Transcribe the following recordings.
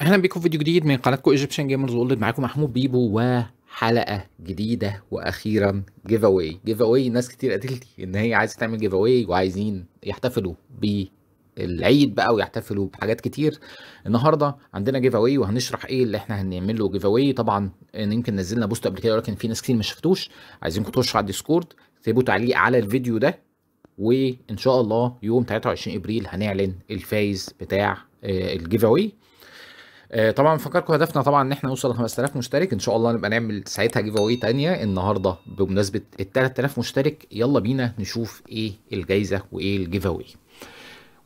اهلا بكم في فيديو جديد من قناتكم ايجيبشن جيمرز وولد معاكم محمود بيبو وحلقه جديده واخيرا جيف اواي جيف اواي ناس كتير قالت لي ان هي عايزه تعمل جيف اواي وعايزين يحتفلوا بالعيد بقى ويحتفلوا بحاجات كتير النهارده عندنا جيف اواي وهنشرح ايه اللي احنا هنعمل له جيف اواي طبعا يمكن نزلنا بوست قبل كده ولكن في ناس كتير ما شفتوش عايزينكم تخشوا على الديسكورد تسيبوا تعليق على الفيديو ده وان شاء الله يوم 23 ابريل هنعلن الفايز بتاع آه، الجيف اواي آه، طبعا نفكركم هدفنا طبعا ان احنا نوصل ل 5000 مشترك ان شاء الله نبقى نعمل ساعتها جيف اواي ثانيه النهارده بمناسبه ال 3000 مشترك يلا بينا نشوف ايه الجايزه وايه الجيف اواي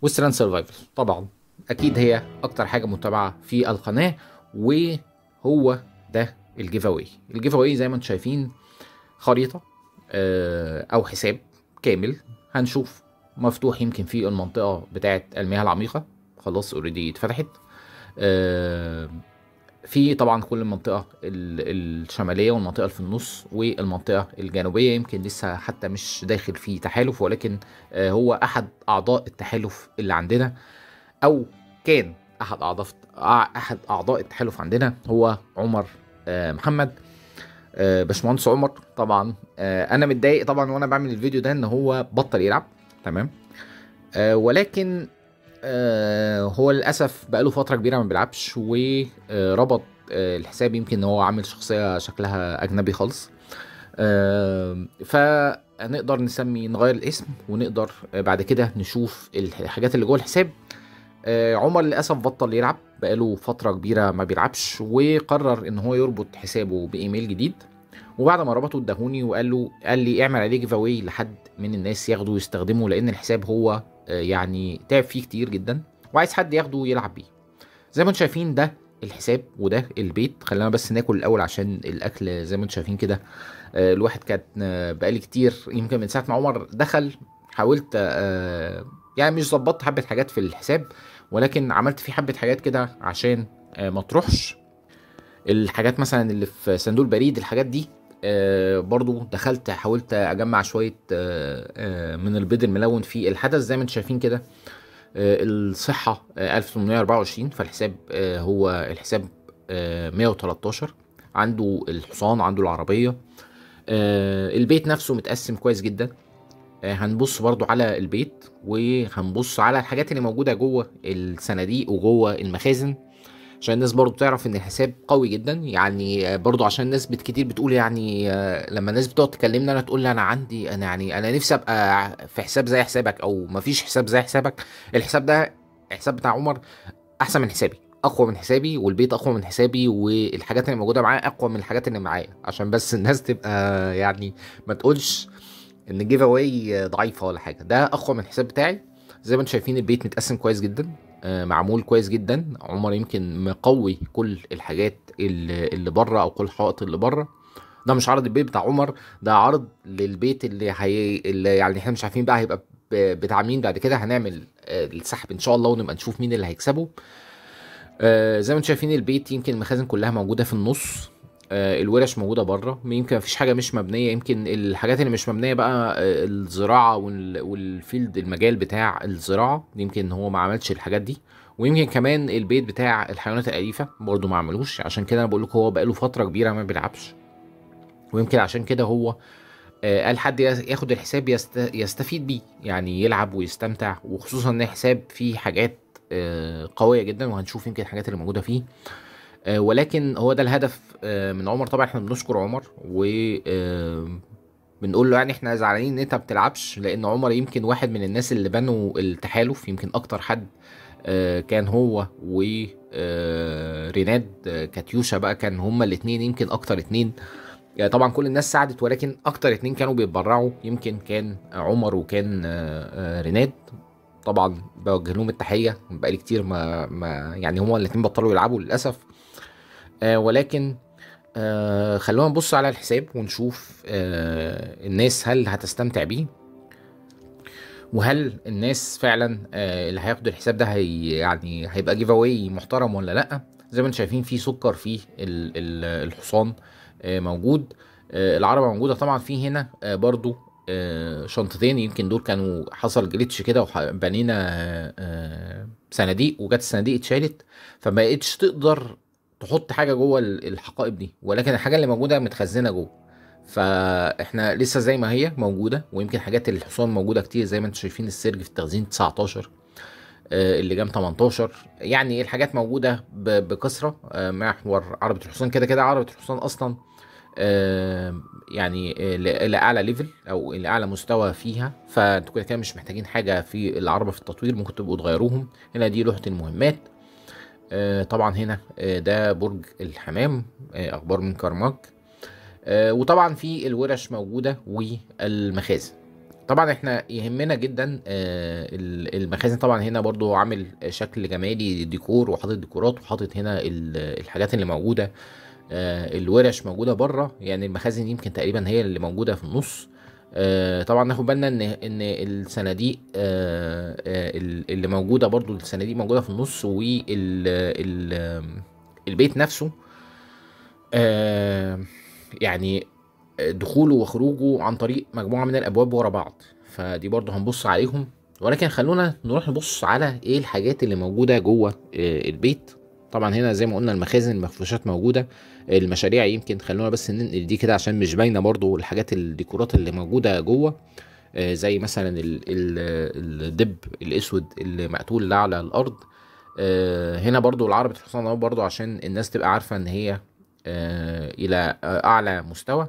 وستران سرفايفل طبعا اكيد هي اكتر حاجه متابعه في القناه وهو ده الجيف اواي الجيف اواي زي ما انتم شايفين خريطه آه، او حساب كامل هنشوف مفتوح يمكن في المنطقه بتاعه المياه العميقه خلاص اوريدي اتفتحت آه، في طبعا كل المنطقه الشماليه والمنطقه اللي في النص والمنطقه الجنوبيه يمكن لسه حتى مش داخل في تحالف ولكن آه، هو احد اعضاء التحالف اللي عندنا او كان احد اعضاء احد اعضاء التحالف عندنا هو عمر آه، محمد آه، باشمهندس عمر طبعا آه، انا متضايق طبعا وانا بعمل الفيديو ده ان هو بطل يلعب تمام آه، ولكن هو للاسف بقاله فتره كبيره ما بيلعبش وربط الحساب يمكن ان هو عامل شخصيه شكلها اجنبي خالص فنقدر نسمي نغير الاسم ونقدر بعد كده نشوف الحاجات اللي جوه الحساب عمر للاسف بطل يلعب بقاله فترة كبيرة ما بيلعبش وقرر ان هو يربط حسابه بايميل جديد وبعد ما ربطه ادهوني وقال له قال لي اعمل عليه جيف اواي لحد من الناس ياخده ويستخدمه لان الحساب هو آه، يعني تعب فيه كتير جدا وعايز حد ياخده ويلعب بيه زي ما انتم شايفين ده الحساب وده البيت خلينا بس ناكل الاول عشان الاكل زي ما انتم شايفين كده آه، الواحد كان آه، بقالي كتير يمكن من ساعه ما عمر دخل حاولت يعني مش ظبطت حبه حاجات في الحساب ولكن عملت فيه حبه حاجات كده عشان آه، ما تروحش الحاجات مثلا اللي في صندوق البريد الحاجات دي آه، برضو دخلت حاولت اجمع شويه آه، من البيض الملون في الحدث زي ما انتم شايفين كده الصحه 1824 فالحساب هو الحساب 113 عنده الحصان عنده العربيه البيت نفسه متقسم كويس جدا آه، هنبص برضو على البيت وهنبص على الحاجات اللي موجودة جوه الصناديق وجوه المخازن عشان الناس برضو تعرف ان الحساب قوي جدا يعني آه، برضو عشان الناس كتير بتقول يعني آه، لما الناس بتقعد تكلمنا انا تقول لي انا عندي انا يعني انا نفسي ابقى في حساب زي حسابك او مفيش حساب زي حسابك الحساب ده الحساب بتاع عمر احسن من حسابي اقوى من حسابي والبيت اقوى من حسابي والحاجات اللي موجوده معايا اقوى من الحاجات اللي معايا عشان بس الناس تبقى يعني ما تقولش ان جيف اواي آه، ضعيفه ولا حاجه ده اقوى من الحساب بتاعي زي ما انتم شايفين البيت متقسم كويس جدا آه، معمول كويس جدا عمر يمكن مقوي كل الحاجات اللي بره او كل الحائط اللي بره ده مش عرض البيت بتاع عمر ده عرض للبيت اللي, هي... اللي يعني احنا مش عارفين بقى هيبقى بتاع مين بعد كده هنعمل آه، السحب ان شاء الله ونبقى نشوف مين اللي هيكسبه زي ما انتم شايفين البيت يمكن المخازن كلها موجوده في النص آه، الورش موجوده بره يمكن مفيش حاجه مش مبنيه يمكن الحاجات اللي مش مبنيه بقى آه، الزراعه والفيلد المجال بتاع الزراعه يمكن هو ما عملش الحاجات دي ويمكن كمان البيت بتاع الحيوانات الاليفه برضو ما عملوش عشان كده انا بقول لكم هو بقاله فتره كبيره ما بيلعبش ويمكن عشان كده هو آه، قال حد ياخد الحساب يستفيد بيه يعني يلعب ويستمتع وخصوصا ان حساب فيه حاجات قويه جدا وهنشوف يمكن الحاجات اللي موجوده فيه آه، ولكن هو ده الهدف آه، من عمر طبعا احنا بنشكر عمر و آه، بنقول له يعني احنا زعلانين ان انت ما بتلعبش لان عمر يمكن واحد من الناس اللي بنوا التحالف يمكن اكتر حد كان هو و ريناد كاتيوشا بقى كان هما الاثنين يمكن اكتر اثنين طبعا كل الناس ساعدت ولكن اكتر اثنين كانوا بيتبرعوا يمكن كان عمر وكان ريناد طبعا بوجه لهم التحيه بقالي كتير ما, ما يعني هما الاثنين بطلوا يلعبوا للاسف آه، ولكن آه، خلونا نبص على الحساب ونشوف آه، الناس هل هتستمتع بيه وهل الناس فعلا اللي هياخدوا الحساب ده هي يعني هيبقى جيف اواي محترم ولا لا زي ما انتم شايفين في سكر في الحصان موجود العربه موجوده طبعا في هنا برضو شنطتين يمكن دول كانوا حصل جليتش كده وبنينا صناديق وجت الصناديق اتشالت فما بقتش تقدر تحط حاجه جوه الحقائب دي ولكن الحاجه اللي موجوده متخزنه جوه فاحنا لسه زي ما هي موجوده ويمكن حاجات الحصان موجوده كتير زي ما انتم شايفين السرج في التخزين 19 آه، اللي جام 18 يعني الحاجات موجوده بكثره آه، محور عربه الحصان كده كده عربه الحصان اصلا يعني آه، لاعلى ليفل او لاعلى مستوى فيها فانتوا كده كده مش محتاجين حاجه في العربه في التطوير ممكن تبقوا تغيروهم هنا دي لوحه المهمات آه، طبعا هنا آه، ده برج الحمام آه، اخبار من كرمك وطبعا في الورش موجوده والمخازن طبعا احنا يهمنا جدا المخازن طبعا هنا برضو عامل شكل جمالي ديكور وحاطط ديكورات وحاطط هنا الحاجات اللي موجوده الورش موجوده بره يعني المخازن يمكن تقريبا هي اللي موجوده في النص آه طبعا ناخد بالنا ان ان الصناديق آه, آه، اللي موجوده برضو الصناديق موجوده في النص والبيت نفسه آه، يعني دخوله وخروجه عن طريق مجموعه من الابواب ورا بعض فدي برضو هنبص عليهم ولكن خلونا نروح نبص على ايه الحاجات اللي موجوده جوه آه، البيت طبعا هنا زي ما قلنا المخازن المفروشات موجوده المشاريع يمكن خلونا بس ننقل دي كده عشان مش باينه برضو الحاجات الديكورات اللي موجوده جوه آه، زي مثلا الدب الاسود اللي مقتول ده على الارض آه، هنا برضو العربة الحصان اهو برضو عشان الناس تبقى عارفة ان هي آه، الى اعلى مستوى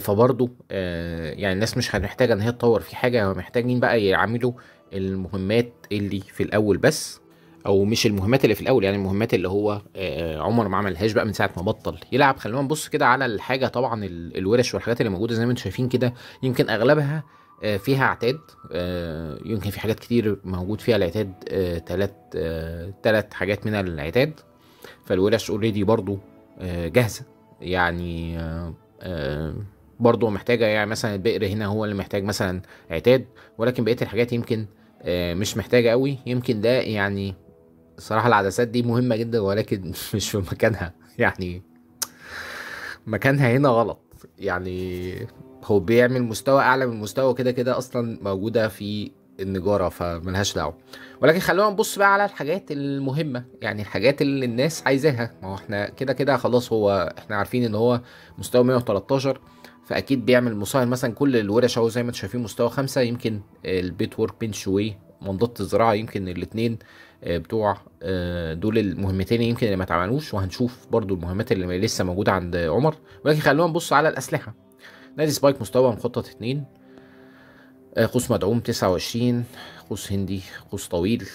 فبرضو يعني الناس مش محتاجة ان هي تطور في حاجة محتاجين بقى يعملوا المهمات اللي في الاول بس او مش المهمات اللي في الاول يعني المهمات اللي هو آه، عمر ما عملهاش بقى من ساعه ما بطل يلعب خلينا نبص كده على الحاجه طبعا الورش والحاجات اللي موجوده زي ما انتم شايفين كده يمكن اغلبها آه، فيها اعتاد آه، يمكن في حاجات كتير موجود فيها العتاد ثلاث ثلاث حاجات من العتاد فالورش اوريدي برضو جاهزه يعني برضو محتاجه يعني مثلا البئر هنا هو اللي محتاج مثلا عتاد ولكن بقيه الحاجات يمكن مش محتاجه قوي يمكن ده يعني صراحة العدسات دي مهمه جدا ولكن مش في مكانها يعني مكانها هنا غلط يعني هو بيعمل مستوى اعلى من مستوى كده كده اصلا موجوده في النجاره فملهاش دعوه ولكن خلونا نبص بقى على الحاجات المهمه يعني الحاجات اللي الناس عايزاها ما هو احنا كده كده خلاص هو احنا عارفين ان هو مستوى 113 فاكيد بيعمل مصاهر مثلا كل الورش اهو زي ما انتم شايفين مستوى خمسة يمكن البيت ورك بنش واي ومنضده الزراعه يمكن الاثنين آه، بتوع آه، دول المهمتين يمكن اللي ما اتعملوش وهنشوف برضو المهمات اللي لسه موجوده عند عمر ولكن خلونا نبص على الاسلحه نادي سبايك مستوى مخطط اتنين آه، قوس مدعوم 29 قوس هندي قوس طويل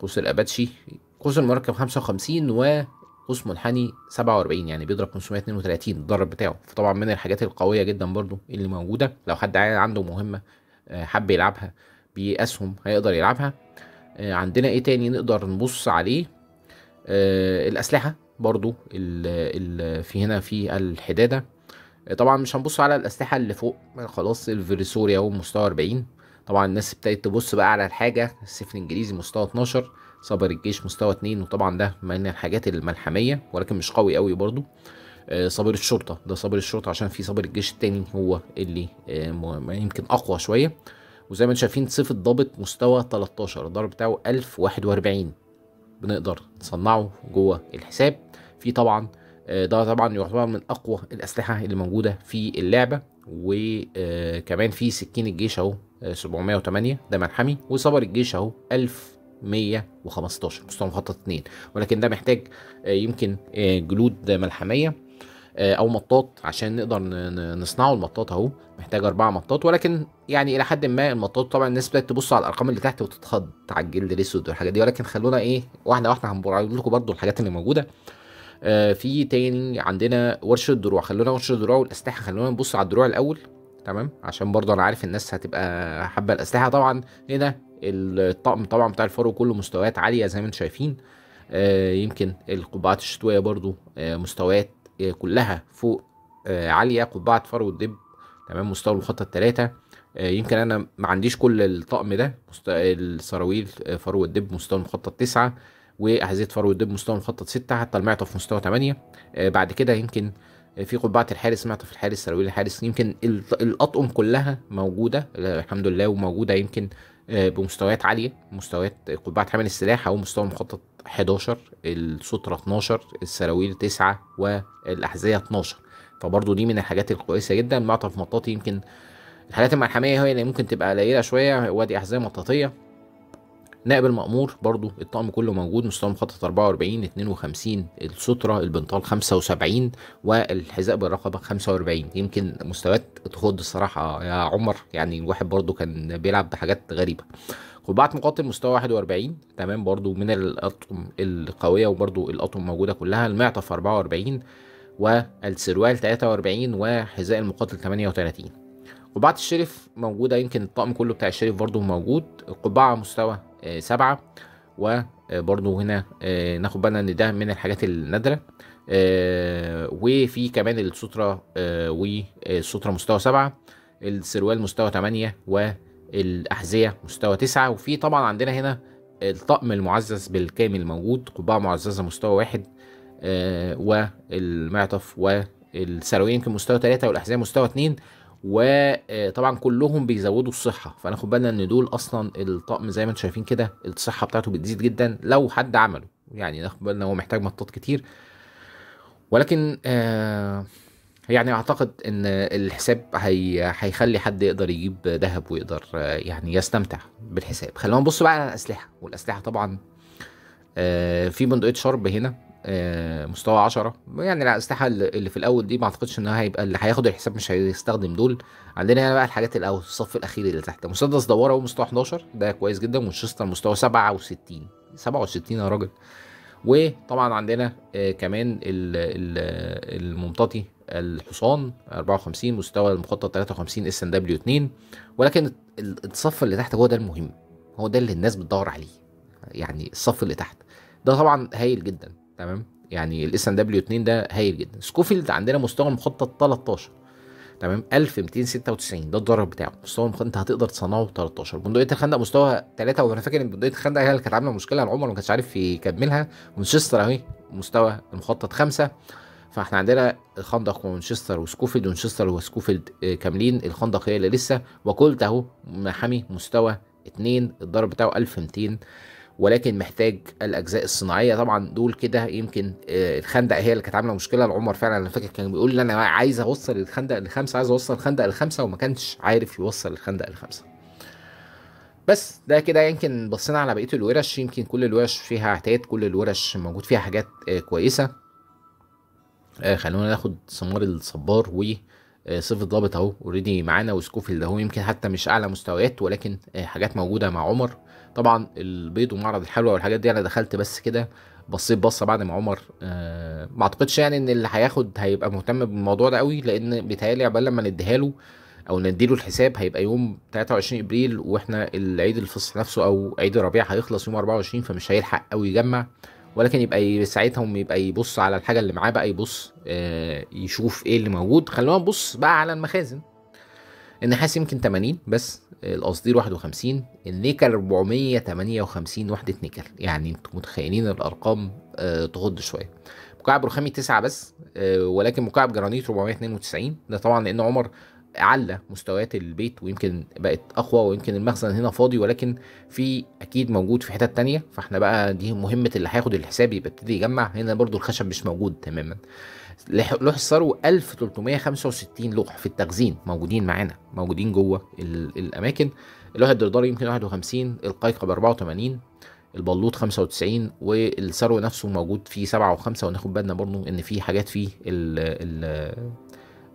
قوس الاباتشي قوس المركب 55 و قوس منحني 47 يعني بيضرب 532 الضرب بتاعه فطبعا من الحاجات القويه جدا برضو اللي موجوده لو حد عنده مهمه حب يلعبها بأسهم هيقدر يلعبها آه، عندنا ايه تاني نقدر نبص عليه آه، الأسلحة برضو ال في هنا في الحدادة آه، طبعا مش هنبص على الأسلحة اللي فوق خلاص الفيريسوريا هو مستوى 40 طبعا الناس ابتدت تبص بقى على الحاجة السيف الإنجليزي مستوى 12 صبر الجيش مستوى 2 وطبعا ده من الحاجات الملحمية ولكن مش قوي قوي برضو صابر الشرطة ده صابر الشرطة عشان في صابر الجيش التاني هو اللي يمكن أقوى شوية وزي ما انتم شايفين صفة ضابط مستوى 13 الضرب بتاعه 1041 بنقدر نصنعه جوه الحساب في طبعا آه، ده طبعا يعتبر من اقوى الاسلحه اللي موجوده في اللعبه وكمان آه، في سكين الجيش اهو 708 آه، ده ملحمي وصبر الجيش اهو 1115 مستوى مخطط 2 ولكن ده محتاج يمكن جلود ملحميه آه، او مطاط عشان نقدر نصنعه المطاط اهو محتاج اربعه مطاط ولكن يعني الى حد ما المطاط طبعا الناس بدات تبص على الارقام اللي تحت وتتخض على الجلد الاسود والحاجات دي ولكن خلونا ايه واحده واحده هنقول لكم برده الحاجات اللي موجوده آه، في تاني عندنا ورشه الدروع خلونا ورشه الدروع والاسلحه خلونا نبص على الدروع الاول تمام عشان برضه انا عارف الناس هتبقى حابه الاسلحه طبعا هنا الطقم طبعا بتاع الفرو كله مستويات عاليه زي ما انتم شايفين آه، يمكن القبعات الشتويه برضو مستويات كلها فوق آه، عاليه قبعه فرو الدب تمام مستوى الخطه التلاتة آه، يمكن انا ما عنديش كل الطقم ده السراويل آه، فرو الدب مستوى المخطط تسعة واحذيه فرو الدب مستوى المخطط ستة حتى المعطف مستوى تمانية بعد كده يمكن في قبعه الحارس معطف الحارس سراويل الحارس يمكن الاطقم كلها موجوده الحمد لله وموجوده يمكن آه، بمستويات عاليه مستويات قبعه حامل السلاح او مستوى مخطط 11 الستره 12 السراويل 9 والاحذيه 12 فبرضو دي من الحاجات الكويسه جدا معطف مطاطي يمكن الحاجات الملحميه هي اللي ممكن تبقى قليله شويه وادي احذيه مطاطيه نائب المأمور برضو الطقم كله موجود مستوى مخطط 44 52 السترة البنطال 75 والحذاء بالرقبة 45 يمكن مستويات تخض الصراحة يا عمر يعني الواحد برضو كان بيلعب بحاجات غريبة قبعة مقاتل مستوى 41 تمام برضو من الأطقم القوية وبرضو الأطقم موجودة كلها المعطف 44 والسروال 43 وحذاء المقاتل 38 قبعة الشريف موجودة يمكن الطقم كله بتاع الشريف برضو موجود قبعة مستوى سبعة وبرضو آه، هنا آه، ناخد بالنا ان ده من الحاجات النادرة آه، وفي كمان السترة والسترة مستوى سبعة السروال مستوى تمانية والأحذية مستوى تسعة وفي طبعا عندنا هنا الطقم المعزز بالكامل موجود قبعة معززة مستوى واحد والمعطف والسروال يمكن مستوى ثلاثة والأحذية مستوى اتنين وطبعا كلهم بيزودوا الصحه فناخد بالنا ان دول اصلا الطقم زي ما انتم شايفين كده الصحه بتاعته بتزيد جدا لو حد عمله يعني ناخد بالنا هو محتاج مطاط كتير ولكن آه يعني اعتقد ان الحساب هي هيخلي حد يقدر يجيب ذهب ويقدر آه، يعني يستمتع بالحساب خلونا نبص بقى على الاسلحه والاسلحه طبعا آه في بندقيه شرب هنا آه، مستوى 10 يعني لا استحال اللي في الاول دي ما اعتقدش ان هيبقى اللي هياخد الحساب مش هيستخدم دول عندنا هنا بقى الحاجات الاول الصف الاخير اللي تحت مسدس دوره مستوى 11 ده كويس جدا وشستر مستوى 67 67 يا راجل وطبعا عندنا آه، كمان الممتطي الحصان 54 مستوى المخطط 53 اس ان دبليو 2 ولكن الصف اللي تحت هو ده المهم هو ده اللي الناس بتدور عليه يعني الصف اللي تحت ده طبعا هايل جدا تمام يعني الاس ان دبليو 2 ده هايل جدا سكوفيلد عندنا مستوى المخطط 13 تمام 1296 ده الضرر بتاعه مستوى المخطط انت هتقدر تصنعه 13 بندقيه الخندق مستوى 3 وانا فاكر ان بندقيه الخندق هي اللي كانت عامله مشكله على ما وما كانش عارف يكملها مانشستر اهي مستوى المخطط 5 فاحنا عندنا الخندق ومانشستر وسكوفيلد ومانشستر وسكوفيلد آه، كاملين الخندق هي اللي لسه وكولت اهو محامي مستوى 2 الضرر بتاعه 1200 ولكن محتاج الاجزاء الصناعيه طبعا دول كده يمكن آه، الخندق هي اللي كانت عامله مشكله لعمر فعلا انا فاكر كان بيقول لي انا عايز اوصل الخندق لخمسه عايز اوصل الخندق لخمسه وما كانش عارف يوصل الخندق لخمسه بس ده كده يمكن بصينا على بقيه الورش يمكن كل الورش فيها عتاد كل الورش موجود فيها حاجات آه، كويسه آه، خلونا ناخد سمار الصبار و سيف الضابط اهو اوريدي معانا وسكوفيلد اهو يمكن حتى مش اعلى مستويات ولكن حاجات موجوده مع عمر طبعا البيض ومعرض الحلوى والحاجات دي انا دخلت بس كده بصيت بصه بعد ما عمر آه ما اعتقدش يعني ان اللي هياخد هيبقى مهتم بالموضوع ده قوي لان بيتهيألي عبال لما نديها له او نديله الحساب هيبقى يوم 23 ابريل واحنا العيد الفصح نفسه او عيد الربيع هيخلص يوم 24 فمش هيلحق قوي يجمع ولكن يبقى ساعتها يبقى يبص على الحاجه اللي معاه بقى يبص آه يشوف ايه اللي موجود خلونا نبص بقى على المخازن النحاس يمكن 80 بس القصدير 51 النيكل 458 وحده نيكل يعني انتم متخيلين الارقام آه، تغض شويه مكعب رخامي 9 بس آه، ولكن مكعب جرانيت 492 ده طبعا لان عمر على مستويات البيت ويمكن بقت اقوى ويمكن المخزن هنا فاضي ولكن في اكيد موجود في حتت تانية فاحنا بقى دي مهمه اللي هياخد الحساب يبتدي يجمع هنا برضو الخشب مش موجود تماما لوح الثروه 1365 لوح في التخزين موجودين معانا موجودين جوه الاماكن اللوح الدردار يمكن 51 القيقب 84 البلوط 95 والثرو نفسه موجود فيه 7 و5 وناخد بالنا برضه ان في حاجات فيه ال ال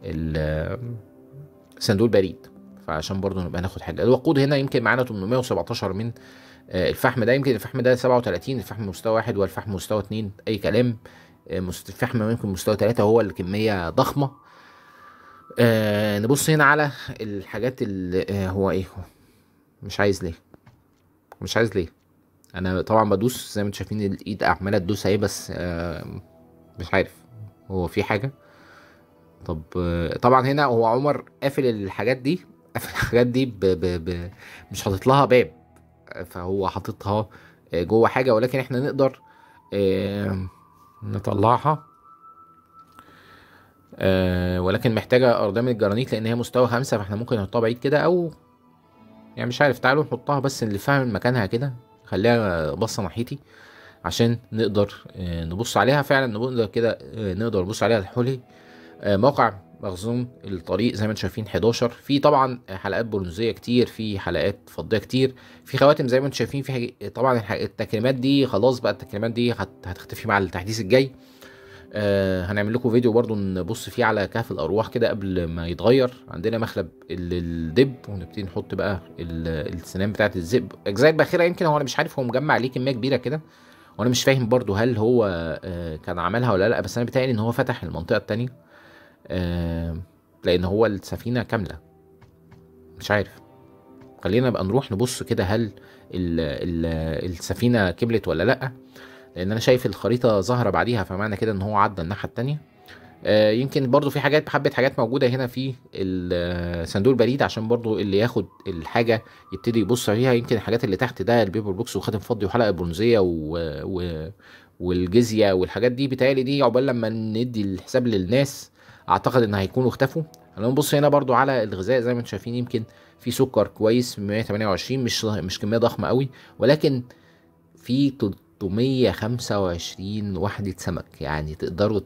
ال صندوق البريد فعشان برضه نبقى ناخد حاجه الوقود هنا يمكن معانا 817 من آه، الفحم ده يمكن الفحم ده 37 الفحم مستوى 1 والفحم مستوى 2 اي كلام آه، فحم يمكن مستوى ثلاثة هو اللي كمية ضخمة آه نبص هنا على الحاجات اللي آه هو ايه هو مش عايز ليه مش عايز ليه انا طبعا بدوس زي ما انتم شايفين الايد عماله تدوس اهي بس آه مش عارف هو في حاجه طب آه طبعا هنا هو عمر قافل الحاجات دي قافل الحاجات دي ب ب ب مش حاطط لها باب فهو حاططها جوه حاجه ولكن احنا نقدر آه نطلعها آه ولكن محتاجة أرضية من الجرانيت لأن هي مستوى خمسة فاحنا ممكن نحطها بعيد كده أو يعني مش عارف تعالوا نحطها بس اللي فاهم مكانها كده خليها باصة ناحيتي عشان نقدر آه، نبص عليها فعلا نقدر كده آه، نقدر نبص عليها الحلي آه، موقع مخزون الطريق زي ما انتم شايفين 11 في طبعا حلقات برونزيه كتير في حلقات فضيه كتير في خواتم زي ما انتم شايفين في حاجة طبعا التكريمات دي خلاص بقى التكريمات دي هتختفي مع التحديث الجاي آه هنعمل لكم فيديو برضو نبص فيه على كهف الارواح كده قبل ما يتغير عندنا مخلب الدب ونبتدي نحط بقى السنان بتاعه الذئب اجزاء باخره يمكن هو انا مش عارف هو مجمع ليه كميه كبيره كده وانا مش فاهم برضو هل هو آه كان عملها ولا لا بس انا بتهيألي ان هو فتح المنطقه الثانيه لان هو السفينه كامله مش عارف خلينا بقى نروح نبص كده هل الـ الـ السفينه كبلت ولا لا لان انا شايف الخريطه ظاهره بعديها فمعنى كده ان هو عدى الناحيه التانية آه، يمكن برضو في حاجات حبه حاجات موجوده هنا في آه، صندوق البريد عشان برضو اللي ياخد الحاجه يبتدي يبص فيها يمكن الحاجات اللي تحت ده البيبر بوكس وخاتم فضي وحلقه برونزيه و... و... والجزيه والحاجات دي بتالي دي عقبال لما ندي الحساب للناس اعتقد ان هيكونوا اختفوا لو نبص هنا برضو على الغذاء زي ما انتم شايفين يمكن في سكر كويس 128 مش مش كميه ضخمه قوي ولكن في 325 وحده سمك يعني تقدروا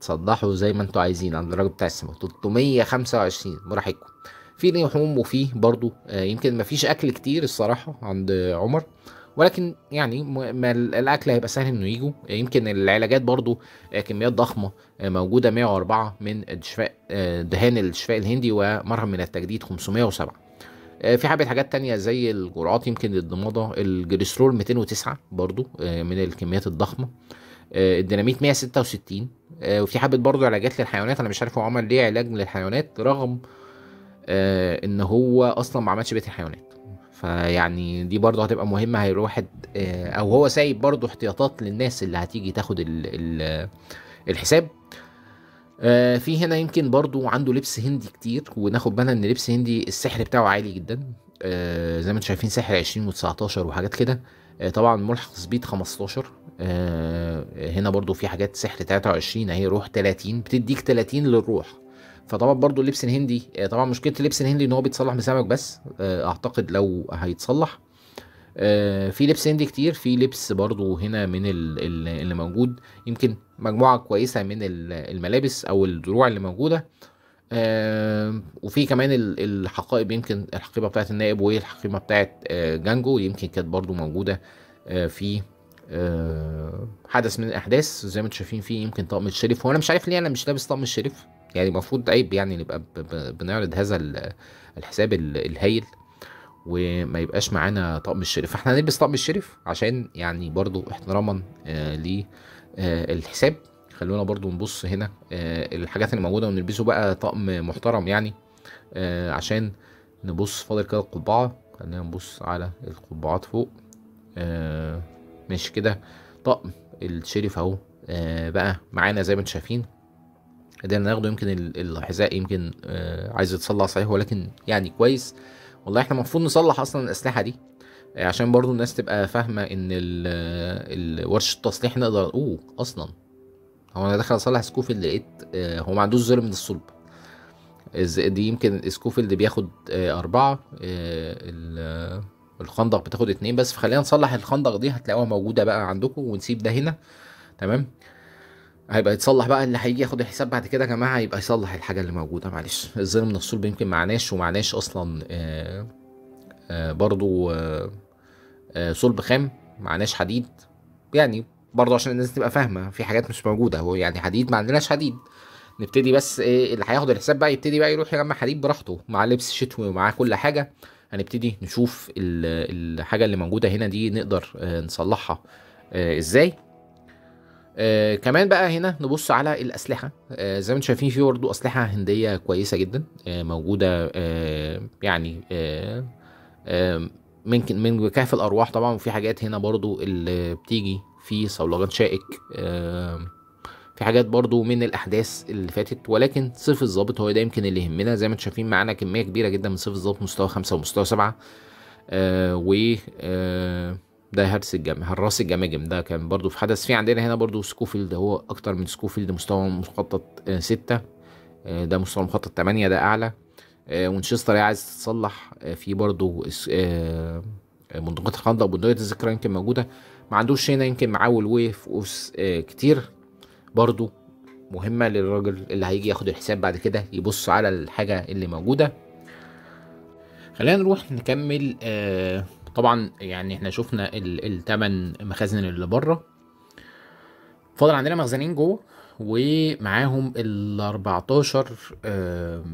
تصدحوا زي ما انتوا عايزين عند الراجل بتاع السمك 325 براحتكم في لحوم وفي برضو آه، يمكن ما فيش اكل كتير الصراحه عند عمر ولكن يعني ما الاكل هيبقى سهل انه يجوا يمكن العلاجات برضو آه، كميات ضخمه آه، موجوده 104 من الشفاء دهان الشفاء الهندي ومرهم من التجديد 507 في حبة حاجات تانية زي الجرعات يمكن للضمادة الجريسرول 209 برضو من الكميات الضخمة الديناميت 166 وفي حبة برضو علاجات للحيوانات أنا مش عارف هو عمل ليه علاج للحيوانات رغم آه، ان هو اصلا ما عملش بيت الحيوانات فيعني دي برضه هتبقى مهمه هيبقى واحد آه، او هو سايب برضه احتياطات للناس اللي هتيجي تاخد الـ الـ الحساب آه، في هنا يمكن برضو عنده لبس هندي كتير وناخد بالنا ان لبس هندي السحر بتاعه عالي جدا زي ما انتم شايفين سحر 20 و19 وحاجات كده طبعا ملحق سبيد 15 هنا برضو في حاجات سحر 23 اهي روح 30 بتديك 30 للروح فطبعا برضو اللبس الهندي آه، طبعا مشكله اللبس الهندي ان هو بيتصلح بسمك بس آه، اعتقد لو هيتصلح آه، في لبس هندي كتير في لبس برضو هنا من اللي موجود يمكن مجموعه كويسه من الملابس او الدروع اللي موجوده وفي كمان الحقائب يمكن الحقيبه بتاعت النائب والحقيبه بتاعت جانجو يمكن كانت برضو موجوده في آه، حدث من الاحداث زي ما انتم شايفين فيه يمكن طقم الشريف وانا مش عارف ليه انا مش لابس طقم الشريف يعني المفروض عيب يعني نبقى بنعرض هذا الحساب الهايل وما يبقاش معانا طقم الشريف فاحنا هنلبس طقم الشريف عشان يعني برضو احتراما آه، للحساب آه، خلونا برضو نبص هنا الحاجات اللي موجوده ونلبسه بقى طقم محترم يعني عشان نبص فاضل كده القبعه خلينا نبص على القبعات فوق مش كده طقم الشريف اهو آه، بقى معانا زي ما انتم شايفين قدرنا ناخده يمكن الحذاء يمكن آه، عايز يتصلح صحيح ولكن يعني كويس والله احنا المفروض نصلح اصلا الاسلحه دي آه، عشان برضو الناس تبقى فاهمه ان ورشه التصليح نقدر اوه اصلا هو انا داخل اصلح سكوفيلد لقيت هو ما عندوش زر من الصلب دي يمكن سكوفيلد بياخد اربعه الخندق بتاخد اتنين بس فخلينا نصلح الخندق دي هتلاقوها موجوده بقى عندكم ونسيب ده هنا تمام هيبقى يتصلح بقى اللي هيجي ياخد الحساب بعد كده يا جماعه يبقى يصلح الحاجه اللي موجوده معلش الظلم من الصلب يمكن معناش ومعناش اصلا آه، آه، برضو آه، صلب خام معناش حديد يعني برضو عشان الناس تبقى فاهمه في حاجات مش موجوده هو يعني حديد ما عندناش حديد نبتدي بس ايه اللي هياخد الحساب بقى يبتدي بقى يروح يجمع حديد براحته مع لبس شتوي ومعاه كل حاجه هنبتدي نشوف الحاجه اللي موجوده هنا دي نقدر آه، نصلحها آه، ازاي آه كمان بقى هنا نبص على الاسلحه آه زي ما انتم شايفين في برضه اسلحه هنديه كويسه جدا آه موجوده آه يعني آه آه من من كهف الارواح طبعا وفي حاجات هنا برضو اللي بتيجي في صولجان شائك آه في حاجات برضو من الاحداث اللي فاتت ولكن صيف الظابط هو ده يمكن اللي يهمنا زي ما انتم شايفين معانا كميه كبيره جدا من صيف الظابط مستوى خمسة ومستوى سبعة آه و آه ده هرس الجم هراس الجماجم ده كان برضو في حدث في عندنا هنا برضو سكوفيلد هو اكتر من سكوفيلد مستوى مخطط آه ستة آه ده مستوى مخطط تمانية ده اعلى آه وينشستر عايز تتصلح آه في برضو آه،, آه منطقة الخندق وبندقية الذكرى يمكن موجودة ما عندوش هنا يمكن معاه الويف اوس آه، كتير برضو مهمة للراجل اللي هيجي ياخد الحساب بعد كده يبص على الحاجة اللي موجودة خلينا نروح نكمل آه طبعا يعني احنا شفنا التمن مخازن اللي بره فاضل عندنا مخزنين جوه ومعاهم ال 14 آه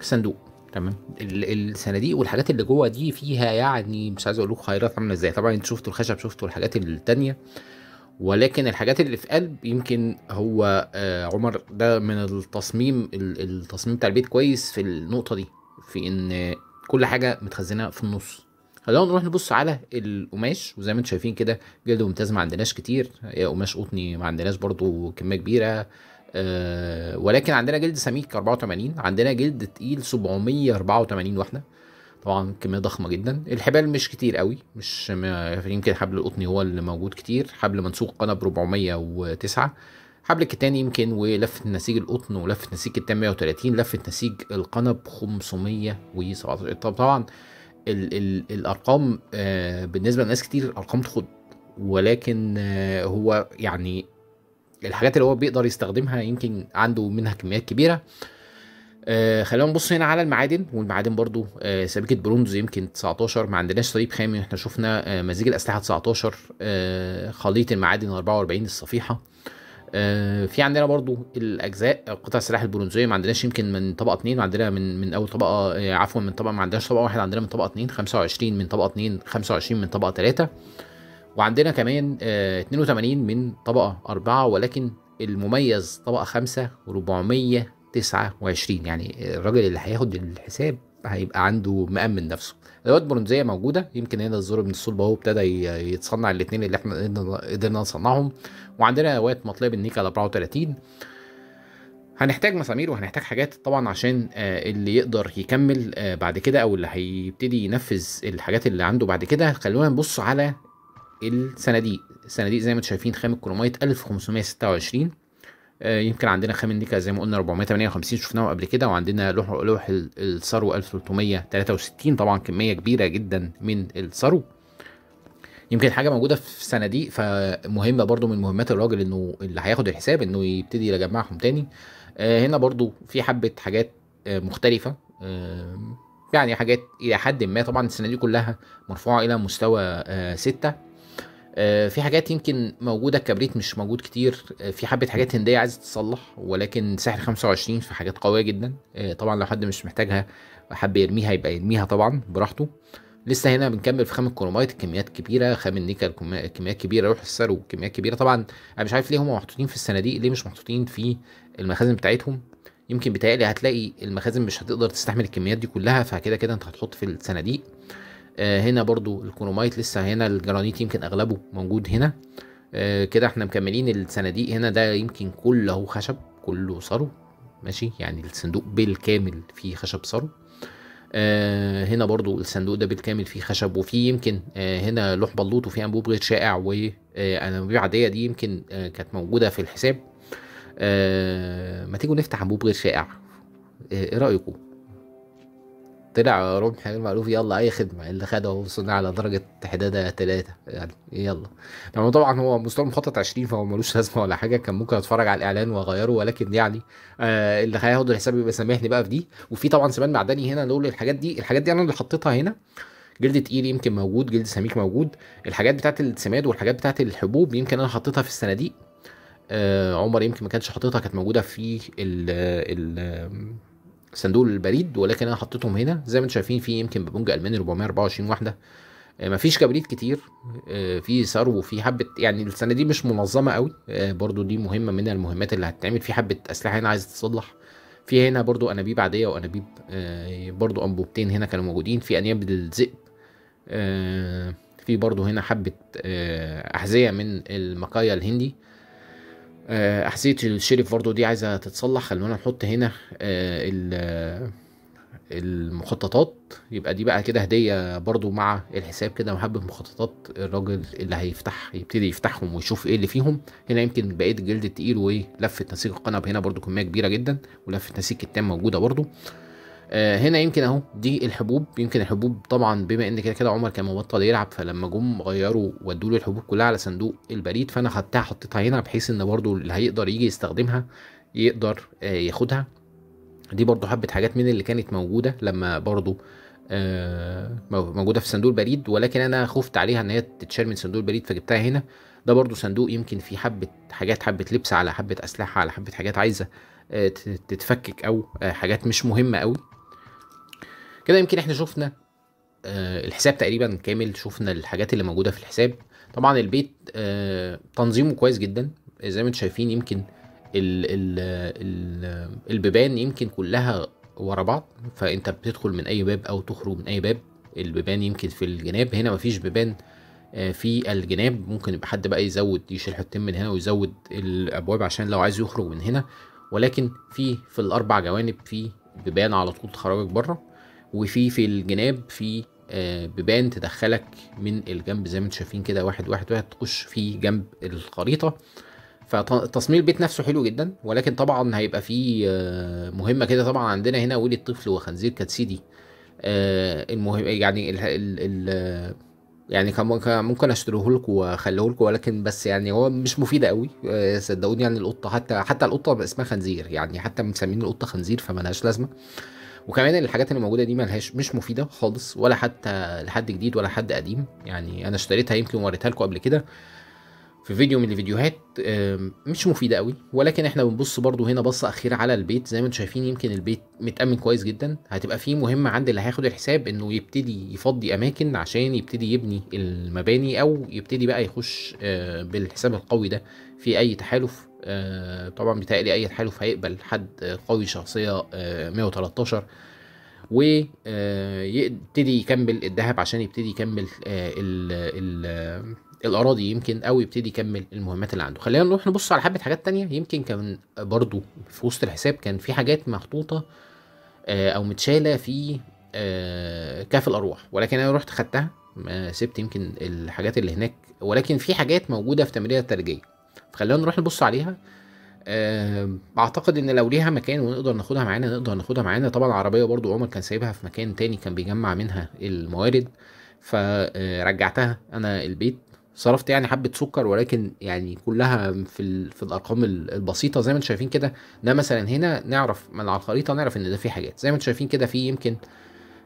صندوق تمام الصناديق والحاجات اللي جوه دي فيها يعني مش عايز اقول لكم خيرات عامله ازاي طبعا انتوا شفتوا الخشب شفتوا الحاجات التانية آه ولكن الحاجات اللي في قلب يمكن هو آه، عمر ده من التصميم التصميم بتاع البيت كويس في النقطه دي في ان كل حاجه متخزنه في النص خلونا نروح نبص على القماش وزي ما انتم شايفين كده جلد ممتاز ما عندناش كتير قماش قطني ما عندناش برضو كميه كبيره أه ولكن عندنا جلد سميك 84 عندنا جلد تقيل 784 واحده طبعا كميه ضخمه جدا الحبال مش كتير قوي مش يمكن حبل القطني هو اللي موجود كتير حبل منسوق قنب 409 حبل الكتان يمكن ولفه نسيج القطن ولفه نسيج الكتان 130 لفه نسيج القنب 517 طب طبعا ال ال الارقام آه بالنسبه لناس كتير ارقام تخد ولكن آه هو يعني الحاجات اللي هو بيقدر يستخدمها يمكن عنده منها كميات كبيره آه خلينا نبص هنا على المعادن والمعادن برضو آه سبيكه برونز يمكن 19 ما عندناش طريق خامي احنا شفنا آه مزيج الاسلحه 19 آه خليط المعادن 44 الصفيحه آه في عندنا برضو الاجزاء قطع السلاح البرونزيه ما عندناش يمكن من طبقه 2 عندنا من من اول طبقه آه عفوا من طبقه ما عندناش طبقه واحد عندنا من طبقه 2 25 من طبقه 2 25 من طبقه 3 وعندنا كمان آه 82 من طبقه 4 ولكن المميز طبقه 5 و400 29 يعني الراجل اللي هياخد الحساب هيبقى عنده مأمن نفسه الادوات برونزيه موجوده يمكن هنا الزر من الصلب اهو ابتدى يتصنع الاثنين اللي احنا قدرنا نصنعهم وعندنا ادوات مطليه ل 34 هنحتاج مسامير وهنحتاج حاجات طبعا عشان آه، اللي يقدر يكمل آه، بعد كده او اللي هيبتدي ينفذ الحاجات اللي عنده بعد كده خلونا نبص على الصناديق الصناديق زي ما انتم شايفين خام الكرومايت 1526 آه، يمكن عندنا خام النيكل زي ما قلنا 458 شفناه قبل كده وعندنا لوح لوح الثرو 1363 طبعا كميه كبيره جدا من الثرو يمكن حاجه موجوده في صناديق فمهمه برضو من مهمات الراجل انه اللي هياخد الحساب انه يبتدي يجمعهم تاني آه، هنا برضو في حبه حاجات آه، مختلفه يعني حاجات الى حد ما طبعا الصناديق كلها مرفوعه الى مستوى ستة آه، في حاجات يمكن موجوده كبريت مش موجود كتير آه، في حبه حاجات هنديه عايزه تتصلح ولكن سحر 25 في حاجات قويه جدا آه، طبعا لو حد مش محتاجها حب يرميها يبقى يرميها طبعا براحته لسه هنا بنكمل في خام الكرومايت كميات كبيره خام النيكل كميات كبيره روح السرو كميات كبيره طبعا انا مش عارف ليه هم محطوطين في الصناديق ليه مش محطوطين في المخازن بتاعتهم يمكن بتهيألي هتلاقي المخازن مش هتقدر تستحمل الكميات دي كلها فكده كده انت هتحط في الصناديق آه، هنا برضو الكرومايت لسه هنا الجرانيت يمكن اغلبه موجود هنا آه، كده احنا مكملين الصناديق هنا ده يمكن كله خشب كله صرو ماشي يعني الصندوق بالكامل فيه خشب صرو آه هنا برضو الصندوق ده بالكامل فيه خشب وفيه يمكن آه هنا لوح بلوط وفيه انبوب غير شائع وانابيب آه، عاديه دي يمكن آه كانت موجوده في الحساب آه ما تيجوا نفتح انبوب غير شائع آه ايه رايكم طلع رمح المألوف يلا اي خدمه اللي خده وصلنا على درجه حداده ثلاثه يعني يلا يعني طبعا هو مستوى المخطط 20 فهو ملوش لازمه ولا حاجه كان ممكن اتفرج على الاعلان واغيره ولكن يعني آه اللي هياخد الحساب يبقى سامحني بقى في دي وفي طبعا سمان معدني هنا دول الحاجات دي الحاجات دي انا اللي حطيتها هنا جلد تقيل يمكن موجود جلد سميك موجود الحاجات بتاعت السماد والحاجات بتاعت الحبوب يمكن انا حطيتها في الصناديق آه عمر يمكن ما كانش حاططها كانت موجوده في ال ال صندوق البريد ولكن انا حطيتهم هنا زي ما انتم شايفين في يمكن بابونج الماني 424 واحده آه، مفيش كبريت كتير آه، في ثرو وفي حبه يعني السنه دي مش منظمه قوي آه، برضو دي مهمه من المهمات اللي هتتعمل في حبه اسلحه هنا عايز تتصلح في هنا برضو انابيب عاديه وانابيب برضو انبوبتين هنا كانوا موجودين في انياب الذئب في برضو هنا حبه احذيه من المقايا الهندي احذيه الشريف برضو دي عايزه تتصلح خلونا نحط هنا آه، آه، المخططات يبقى دي بقى كده هديه برضو مع الحساب كده محبه مخططات الراجل اللي هيفتح يبتدي يفتحهم ويشوف ايه اللي فيهم هنا يمكن بقيه الجلد التقيل ولفه نسيج القنب هنا برضو كميه كبيره جدا ولفه نسيج التام موجوده برضو آه، هنا يمكن اهو دي الحبوب يمكن الحبوب طبعا بما ان كده كده عمر كان مبطل يلعب فلما جم غيروا ودوا له الحبوب كلها على صندوق البريد فانا خدتها حطيتها هنا بحيث ان برضو اللي هيقدر يجي يستخدمها يقدر آه، ياخدها دي برضو حبه حاجات من اللي كانت موجوده لما برضو آه، موجوده في صندوق البريد ولكن انا خفت عليها ان هي تتشال من صندوق البريد فجبتها هنا ده برضو صندوق يمكن فيه حبه حاجات حبه لبس على حبه اسلحه على حبه حاجات عايزه تتفكك او حاجات مش مهمه قوي كده يمكن احنا شفنا آه، الحساب تقريبا كامل شفنا الحاجات اللي موجوده في الحساب طبعا البيت آه، تنظيمه كويس جدا زي ما انتم شايفين يمكن البيبان يمكن كلها ورا بعض فانت بتدخل من اي باب او تخرج من اي باب البيبان يمكن في الجناب هنا مفيش بيبان آه، في الجناب ممكن يبقى حد بقى يزود يشيل حتتين من هنا ويزود الابواب عشان لو عايز يخرج من هنا ولكن في في الاربع جوانب في بيبان على طول تخرجك بره وفي في الجناب في آه، بيبان تدخلك من الجنب زي ما انتم شايفين كده واحد واحد واحد تخش في جنب الخريطه فتصميم البيت نفسه حلو جدا ولكن طبعا هيبقى فيه آه، مهمه كده طبعا عندنا هنا ولي الطفل وخنزير كانت سيدي آه، المهم يعني ال ال يعني كان ممكن اشتريه لكم واخليه لكم ولكن بس يعني هو مش مفيده قوي صدقوني يعني القطه حتى حتى القطه اسمها خنزير يعني حتى مسمين القطه خنزير فما لهاش لازمه وكمان الحاجات اللي موجوده دي ملهاش مش مفيده خالص ولا حتى لحد جديد ولا حد قديم يعني انا اشتريتها يمكن وريتها لكم قبل كده في فيديو من الفيديوهات مش مفيده قوي ولكن احنا بنبص برضو هنا بصه اخيره على البيت زي ما انتم شايفين يمكن البيت متامن كويس جدا هتبقى فيه مهمه عند اللي هياخد الحساب انه يبتدي يفضي اماكن عشان يبتدي يبني المباني او يبتدي بقى يخش آه، بالحساب القوي ده في اي تحالف آه، طبعا بيتهيألي اي تحالف هيقبل حد قوي شخصيه 113 آه، ويبتدي آه، يكمل الذهب عشان يبتدي يكمل ال الاراضي يمكن او يبتدي يكمل المهمات اللي عنده خلينا نروح نبص على حبه حاجات تانية يمكن كان برضو في وسط الحساب كان في حاجات محطوطه او متشاله في كاف الارواح ولكن انا رحت خدتها سبت يمكن الحاجات اللي هناك ولكن في حاجات موجوده في تمرير الترجيه خلينا نروح نبص عليها اعتقد ان لو ليها مكان ونقدر ناخدها معانا نقدر ناخدها معانا طبعا العربيه برضو عمر كان سايبها في مكان تاني كان بيجمع منها الموارد فرجعتها آه، انا البيت صرفت يعني حبه سكر ولكن يعني كلها في في الارقام البسيطه زي ما انتم شايفين كده ده مثلا هنا نعرف من على الخريطه نعرف ان ده في حاجات زي ما انتم شايفين كده في يمكن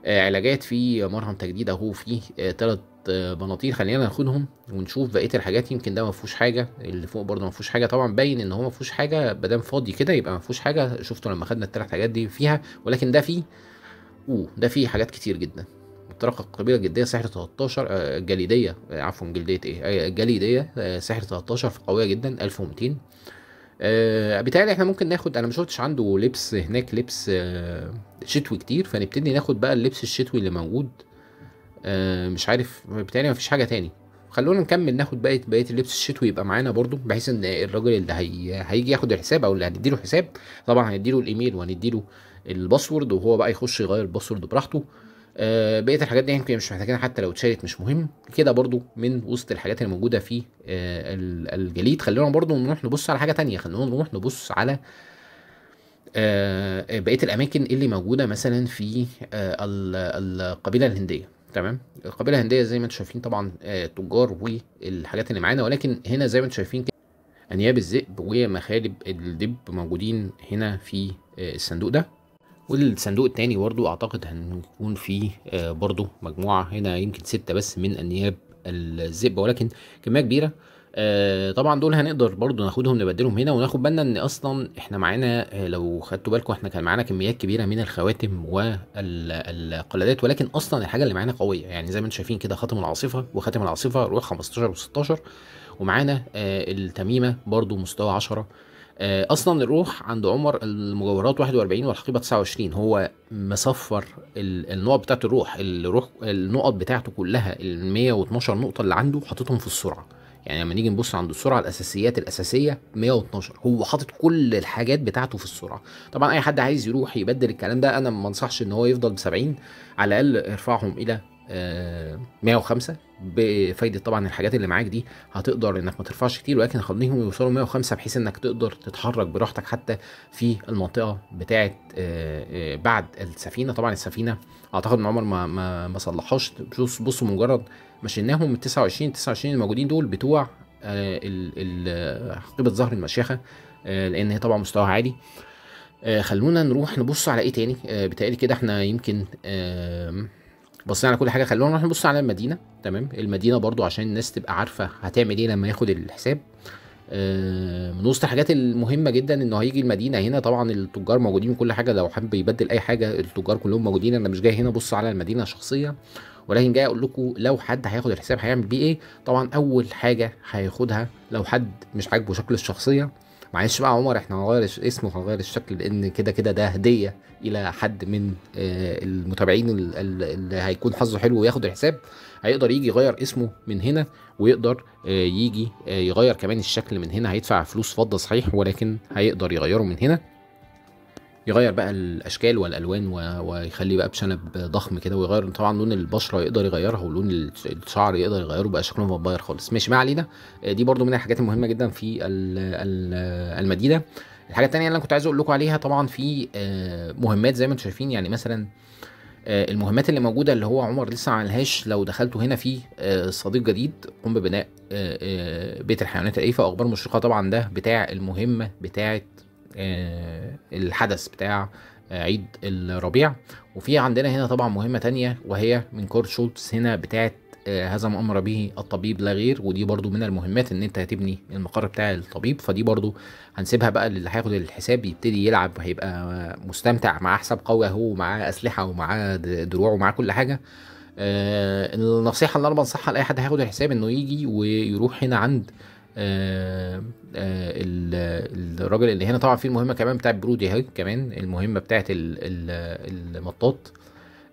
آه، علاجات في مرهم تجديد اهو في ثلاث آه، بناطيل خلينا ناخدهم ونشوف بقيه الحاجات يمكن ده ما فيهوش حاجه اللي فوق برده ما فيهوش حاجه طبعا باين ان هو ما فيهوش حاجه ما دام فاضي كده يبقى ما فيهوش حاجه شفتوا لما خدنا الثلاث حاجات دي فيها ولكن ده فيه اوه ده فيه حاجات كتير جدا الطريقه القبيله الجلديه سحر 13 جليديه عفوا جلديه ايه جليديه سحر 13 آه، آه، إيه؟ آه، قويه جدا 1200 أه بتهيألي احنا ممكن ناخد انا ما شفتش عنده لبس هناك لبس شتوي كتير فنبتدي ناخد بقى اللبس الشتوي اللي موجود آه، مش عارف بالتالي مفيش حاجه تاني خلونا نكمل ناخد بقيه بقيه اللبس الشتوي يبقى معانا برضو بحيث ان الراجل اللي هي... هيجي ياخد الحساب او اللي هنديله حساب طبعا هنديله الايميل وهنديله الباسورد وهو بقى يخش يغير الباسورد براحته آه بقيه الحاجات دي يمكن مش محتاجينها حتى لو اتشالت مش مهم كده برضو من وسط الحاجات اللي موجوده في آه الجليد خلونا برضو نروح نبص على حاجه تانية خلونا نروح نبص على آه بقيه الاماكن اللي موجوده مثلا في آه، القبيله الهنديه تمام القبيله الهنديه زي ما انتم شايفين طبعا آه، تجار والحاجات اللي معانا ولكن هنا زي ما انتم شايفين انياب الذئب ومخالب الدب موجودين هنا في آه، الصندوق ده والصندوق الثاني برضو اعتقد هنكون فيه آه، برضو مجموعه هنا يمكن سته بس من انياب الذئب ولكن كميه كبيره آه طبعا دول هنقدر برضو ناخدهم نبدلهم هنا وناخد بالنا ان اصلا احنا معانا آه، لو خدتوا بالكم احنا كان معانا كميات كبيره من الخواتم والقلادات ولكن اصلا الحاجه اللي معانا قويه يعني زي ما انتم شايفين كده خاتم العاصفه وخاتم العاصفه روح 15 و16 ومعانا آه التميمه برضو مستوى 10 آه اصلا الروح عند عمر المجوهرات 41 والحقيبه 29 هو مصفر النقط بتاعت الروح الروح النقط بتاعته كلها ال 112 نقطه اللي عنده حاططهم في السرعه يعني لما نيجي نبص عند السرعه الاساسيات الاساسيه 112 هو حاطط كل الحاجات بتاعته في السرعه طبعا اي حد عايز يروح يبدل الكلام ده انا ما انصحش ان هو يفضل ب 70 على الاقل ارفعهم الى 105 آه، بفايده طبعا الحاجات اللي معاك دي هتقدر انك ما ترفعش كتير ولكن خليهم يوصلوا 105 بحيث انك تقدر تتحرك براحتك حتى في المنطقه بتاعه آه، آه، بعد السفينه طبعا السفينه اعتقد ان عمر ما ما ما صلحهاش بصوا مجرد مشيناهم من 29 29 الموجودين دول بتوع حقيبه ظهر المشيخه لان هي طبعا مستواها عالي خلونا نروح نبص على ايه تاني بتهيألي كده احنا يمكن بصينا على كل حاجه خلونا نروح نبص على المدينه تمام المدينه برضو عشان الناس تبقى عارفه هتعمل ايه لما ياخد الحساب آه من وسط الحاجات المهمه جدا انه هيجي المدينه هنا طبعا التجار موجودين وكل حاجه لو حابب يبدل اي حاجه التجار كلهم موجودين انا مش جاي هنا ابص على المدينه شخصيا ولكن جاي اقول لكم لو حد هياخد الحساب هيعمل بيه ايه طبعا اول حاجه هياخدها لو حد مش عاجبه شكل الشخصيه معلش بقى عمر احنا هنغير اسمه وهنغير الشكل لان كده كده ده هديه الى حد من آه، المتابعين اللي هيكون حظه حلو وياخد الحساب هيقدر يجي يغير اسمه من هنا ويقدر آه، يجي آه، يغير كمان الشكل من هنا هيدفع فلوس فضه صحيح ولكن هيقدر يغيره من هنا يغير بقى الاشكال والالوان ويخلي بقى بشنب ضخم كده ويغير طبعا لون البشره يقدر يغيرها ولون الشعر يقدر يغيره بقى شكله متغير خالص ماشي ما علينا آه، دي برده من الحاجات المهمه جدا في آه، المدينه الحاجه الثانيه اللي انا كنت عايز اقول لكم عليها طبعا في آه، مهمات زي ما انتم شايفين يعني مثلا المهمات اللي موجوده اللي هو عمر لسه ما عملهاش لو دخلتوا هنا في صديق جديد قم ببناء بيت الحيوانات الاليفه واخبار مشرقه طبعا ده بتاع المهمه بتاعه آه، الحدث بتاع عيد الربيع وفي عندنا هنا طبعا مهمه تانية وهي من كورت شولتس هنا بتاعه آه، هذا ما امر به الطبيب لا غير ودي برضو من المهمات ان انت هتبني المقر بتاع الطبيب فدي برضو هنسيبها بقى للي هياخد الحساب يبتدي يلعب هيبقى مستمتع معاه حساب قوي اهو ومعاه اسلحه ومعاه دروع ومعاه كل حاجه آه، النصيحه اللي انا بنصحها لاي حد هياخد الحساب انه يجي ويروح هنا عند آه، آه، الراجل اللي هنا طبعا في المهمه كمان بتاعت برودي اهي كمان المهمه بتاعت المطاط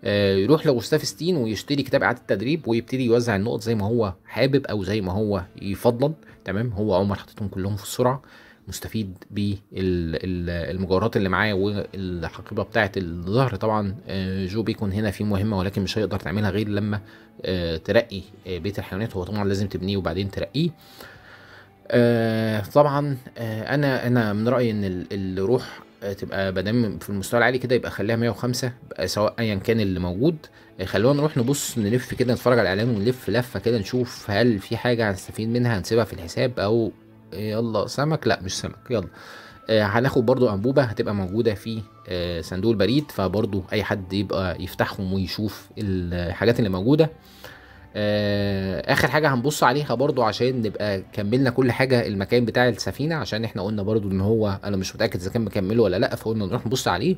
آه، يروح ستين ويشتري كتاب اعاده التدريب ويبتدي يوزع النقط زي ما هو حابب او زي ما هو يفضل تمام هو عمر حطيتهم كلهم في السرعه مستفيد بالمجوهرات اللي معاه والحقيبه بتاعه الظهر طبعا جو بيكون هنا في مهمه ولكن مش هيقدر تعملها غير لما ترقي بيت الحيوانات هو طبعا لازم تبنيه وبعدين ترقيه آه طبعا آه انا انا من رايي ان الروح آه، تبقى بدم في المستوى العالي كده يبقى خليها 105 سواء ايا كان اللي موجود آه، خلونا نروح نبص نلف كده نتفرج على الاعلان ونلف لفه كده نشوف هل في حاجه هنستفيد منها هنسيبها في الحساب او يلا سمك لا مش سمك يلا آه هناخد برضو انبوبه هتبقى موجوده في آه صندوق البريد فبرضو اي حد يبقى يفتحهم ويشوف الحاجات اللي موجوده آه اخر حاجه هنبص عليها برضو عشان نبقى كملنا كل حاجه المكان بتاع السفينه عشان احنا قلنا برضو ان هو انا مش متاكد اذا كان مكمله ولا لا فقلنا نروح نبص عليه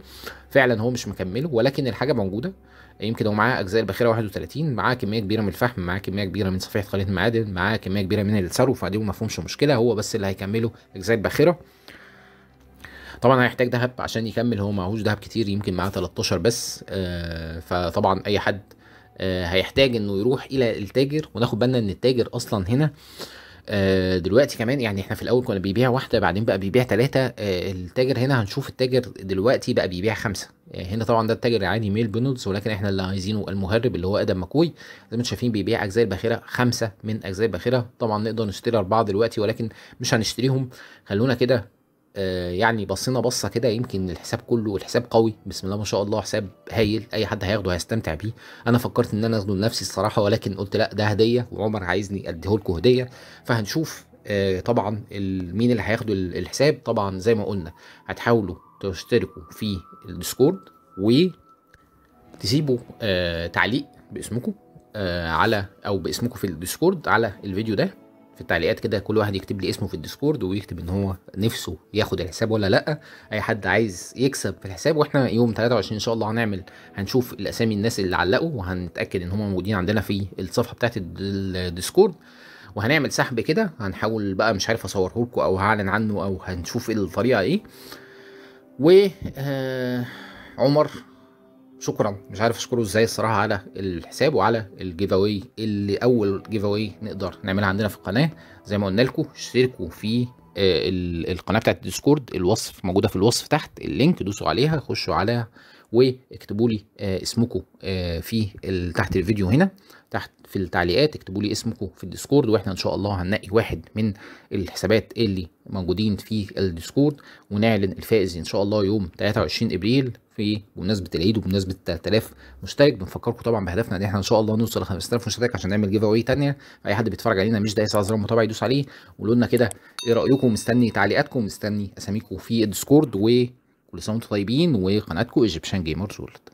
فعلا هو مش مكمله ولكن الحاجه موجوده يمكن هو معاه اجزاء البخيره 31 معاه كميه كبيره من الفحم معاه كميه كبيره من صفيحه خليه المعادن معاه كميه كبيره من الثرو فدي ما فيهمش مشكله هو بس اللي هيكمله اجزاء الباخره طبعا هيحتاج دهب عشان يكمل هو معهوش دهب كتير يمكن معاه 13 بس آه فطبعا اي حد آه آه، هيحتاج انه يروح الى التاجر وناخد بالنا ان التاجر اصلا هنا آه، دلوقتي كمان يعني احنا في الاول كنا بيبيع واحده بعدين بقى بيبيع ثلاثه آه، التاجر هنا هنشوف التاجر دلوقتي بقى بيبيع خمسه هنا طبعا ده التاجر العادي ميل بنودز ولكن احنا اللي عايزينه المهرب اللي هو ادم مكوي زي ما انتم شايفين بيبيع اجزاء الباخره خمسه من اجزاء الباخره طبعا نقدر نشتري اربعه دلوقتي ولكن مش هنشتريهم خلونا كده آه، يعني بصينا بصه كده يمكن الحساب كله والحساب قوي بسم الله ما شاء الله حساب هايل اي حد هياخده هيستمتع بيه انا فكرت ان انا اخده لنفسي الصراحه ولكن قلت لا ده هديه وعمر عايزني اديهولكوا هديه فهنشوف آه، طبعا مين اللي هياخدوا الحساب طبعا زي ما قلنا هتحاولوا تشتركوا في الديسكورد وتسيبوا آه، تعليق باسمكم على او باسمكم في الديسكورد على الفيديو ده في التعليقات كده كل واحد يكتب لي اسمه في الديسكورد ويكتب ان هو نفسه ياخد الحساب ولا لا اي حد عايز يكسب في الحساب واحنا يوم 23 ان شاء الله هنعمل هنشوف الاسامي الناس اللي علقوا وهنتاكد ان هم موجودين عندنا في الصفحه بتاعت الديسكورد وهنعمل سحب كده هنحاول بقى مش عارف اصوره لكم او هعلن عنه او هنشوف الطريقه ايه و آه، عمر شكرا مش عارف اشكره ازاي الصراحه على الحساب وعلى الجيف اواي اللي اول جيف اواي نقدر نعملها عندنا في القناه زي ما قلنا لكم اشتركوا في آه، القناه بتاعت الديسكورد الوصف موجوده في الوصف تحت اللينك دوسوا عليها خشوا على واكتبوا لي آه، اسمكم آه، في تحت الفيديو هنا تحت في التعليقات اكتبوا لي اسمكم في الديسكورد واحنا ان شاء الله هننقي واحد من الحسابات اللي موجودين في الديسكورد ونعلن الفائز ان شاء الله يوم 23 ابريل في بمناسبه العيد وبمناسبه 3000 مشترك بنفكركم طبعا بهدفنا ان احنا ان شاء الله نوصل ل 5000 مشترك عشان نعمل جيف اواي ثانيه اي حد بيتفرج علينا مش دايس على زر المتابعه يدوس عليه وقولوا لنا كده ايه رايكم مستني تعليقاتكم مستني اساميكم في الديسكورد وكل سنه وانتم طيبين وقناتكم ايجيبشن جيمرز رولد